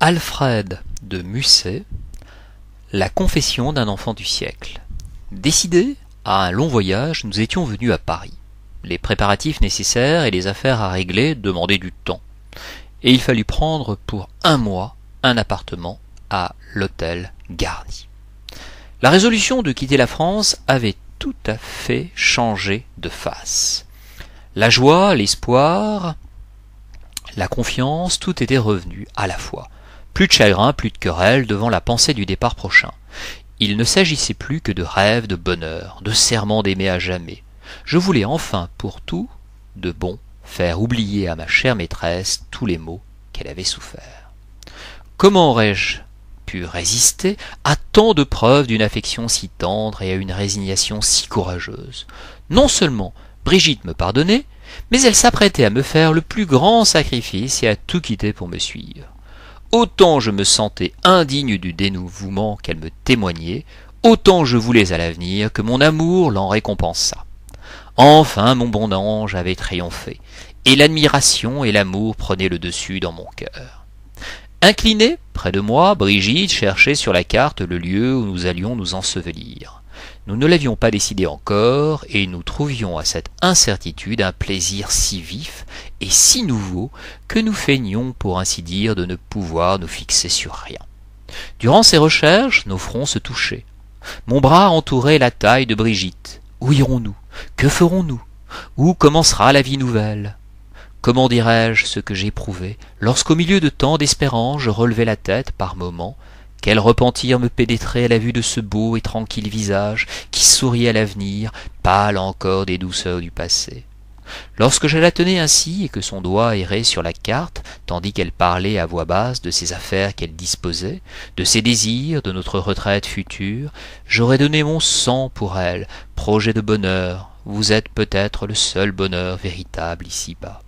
Alfred de Musset La confession d'un enfant du siècle. Décidés à un long voyage, nous étions venus à Paris. Les préparatifs nécessaires et les affaires à régler demandaient du temps. Et il fallut prendre pour un mois un appartement à l'hôtel Garni. La résolution de quitter la France avait tout à fait changé de face. La joie, l'espoir, la confiance, tout était revenu à la fois. Plus de chagrin, plus de querelle devant la pensée du départ prochain. Il ne s'agissait plus que de rêves, de bonheur, de serments d'aimer à jamais. Je voulais enfin, pour tout, de bon, faire oublier à ma chère maîtresse tous les maux qu'elle avait souffert. Comment aurais-je pu résister à tant de preuves d'une affection si tendre et à une résignation si courageuse Non seulement Brigitte me pardonnait, mais elle s'apprêtait à me faire le plus grand sacrifice et à tout quitter pour me suivre autant je me sentais indigne du dénouement qu'elle me témoignait, autant je voulais à l'avenir que mon amour l'en récompensât. Enfin mon bon ange avait triomphé, et l'admiration et l'amour prenaient le dessus dans mon cœur. Inclinée, près de moi, Brigitte cherchait sur la carte le lieu où nous allions nous ensevelir. Nous ne l'avions pas décidé encore, et nous trouvions à cette incertitude un plaisir si vif et si nouveau que nous feignions pour ainsi dire de ne pouvoir nous fixer sur rien. Durant ces recherches, nos fronts se touchaient. Mon bras entourait la taille de Brigitte. Où irons-nous Que ferons-nous Où commencera la vie nouvelle Comment dirais-je ce que j'éprouvais lorsqu'au milieu de tant d'espérances je relevais la tête par moments quel repentir me pénétrait à la vue de ce beau et tranquille visage qui souriait à l'avenir, pâle encore des douceurs du passé. Lorsque je la tenais ainsi et que son doigt errait sur la carte, tandis qu'elle parlait à voix basse de ses affaires qu'elle disposait, de ses désirs, de notre retraite future, j'aurais donné mon sang pour elle, projet de bonheur, vous êtes peut-être le seul bonheur véritable ici-bas.